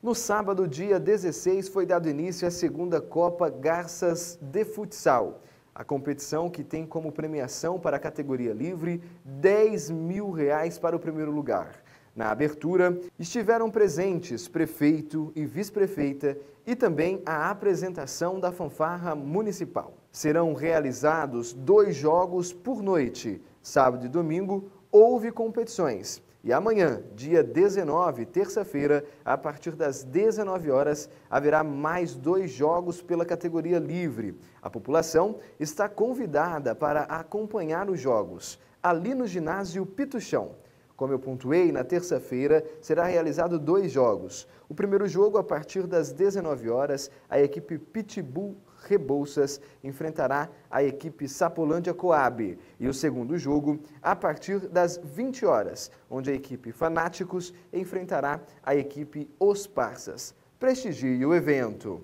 No sábado, dia 16, foi dado início à segunda Copa Garças de Futsal. A competição que tem como premiação para a categoria livre 10 mil reais para o primeiro lugar. Na abertura, estiveram presentes prefeito e vice-prefeita e também a apresentação da fanfarra municipal. Serão realizados dois jogos por noite. Sábado e domingo, houve competições. E amanhã, dia 19, terça-feira, a partir das 19 horas, haverá mais dois jogos pela categoria livre. A população está convidada para acompanhar os jogos ali no ginásio Pituchão. Como eu pontuei, na terça-feira será realizado dois jogos. O primeiro jogo, a partir das 19 horas, a equipe Pitbull Rebouças enfrentará a equipe Sapolândia Coab. E o segundo jogo, a partir das 20 horas, onde a equipe Fanáticos enfrentará a equipe Os Parsas. Prestigie o evento.